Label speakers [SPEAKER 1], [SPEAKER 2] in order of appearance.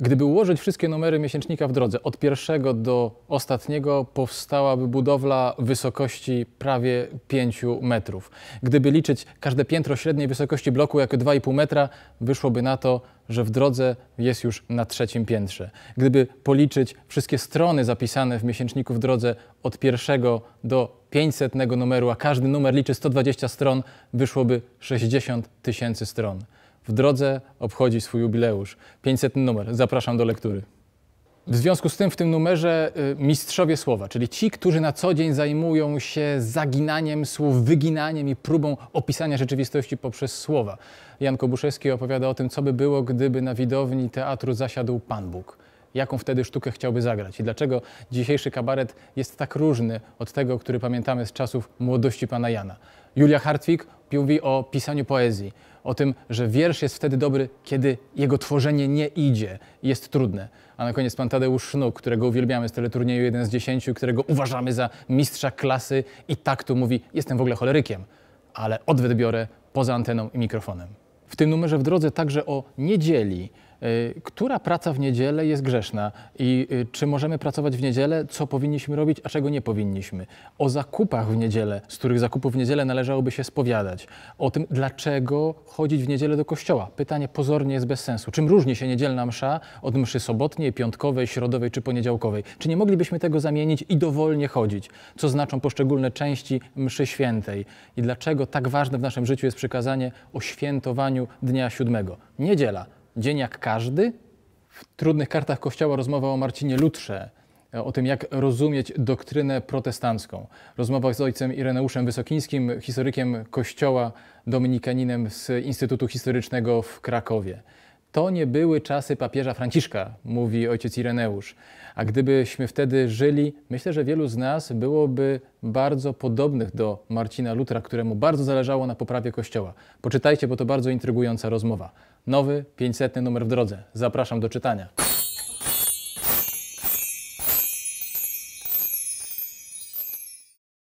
[SPEAKER 1] Gdyby ułożyć wszystkie numery miesięcznika w drodze, od pierwszego do ostatniego powstałaby budowla wysokości prawie 5 metrów. Gdyby liczyć każde piętro średniej wysokości bloku jako 2,5 metra, wyszłoby na to, że w drodze jest już na trzecim piętrze. Gdyby policzyć wszystkie strony zapisane w miesięczniku w drodze od pierwszego do 500 numeru, a każdy numer liczy 120 stron, wyszłoby 60 tysięcy stron w drodze obchodzi swój jubileusz. 500 numer, zapraszam do lektury. W związku z tym w tym numerze y, mistrzowie słowa, czyli ci, którzy na co dzień zajmują się zaginaniem słów, wyginaniem i próbą opisania rzeczywistości poprzez słowa. Jan Kobuszewski opowiada o tym, co by było, gdyby na widowni teatru zasiadł Pan Bóg. Jaką wtedy sztukę chciałby zagrać i dlaczego dzisiejszy kabaret jest tak różny od tego, który pamiętamy z czasów młodości pana Jana. Julia Hartwig mówi o pisaniu poezji, o tym, że wiersz jest wtedy dobry, kiedy jego tworzenie nie idzie, jest trudne. A na koniec pan Tadeusz Sznuk, którego uwielbiamy z teleturnieju 1 z 10, którego uważamy za mistrza klasy i tak tu mówi, jestem w ogóle cholerykiem, ale odwet biorę poza anteną i mikrofonem. W tym numerze w drodze także o niedzieli, Y, która praca w niedzielę jest grzeszna i y, czy możemy pracować w niedzielę, co powinniśmy robić, a czego nie powinniśmy. O zakupach w niedzielę, z których zakupów w niedzielę należałoby się spowiadać. O tym, dlaczego chodzić w niedzielę do kościoła. Pytanie pozornie jest bez sensu. Czym różni się niedzielna msza od mszy sobotniej, piątkowej, środowej czy poniedziałkowej? Czy nie moglibyśmy tego zamienić i dowolnie chodzić? Co znaczą poszczególne części mszy świętej? I dlaczego tak ważne w naszym życiu jest przykazanie o świętowaniu dnia siódmego? Niedziela Dzień jak każdy. W trudnych kartach Kościoła rozmowa o Marcinie Lutrze, e, o tym, jak rozumieć doktrynę protestancką. Rozmowa z ojcem Ireneuszem Wysokińskim, historykiem Kościoła, dominikaninem z Instytutu Historycznego w Krakowie. To nie były czasy papieża Franciszka, mówi ojciec Ireneusz. A gdybyśmy wtedy żyli, myślę, że wielu z nas byłoby bardzo podobnych do Marcina Lutra, któremu bardzo zależało na poprawie Kościoła. Poczytajcie, bo to bardzo intrygująca rozmowa. Nowy 500 numer w drodze. Zapraszam do czytania.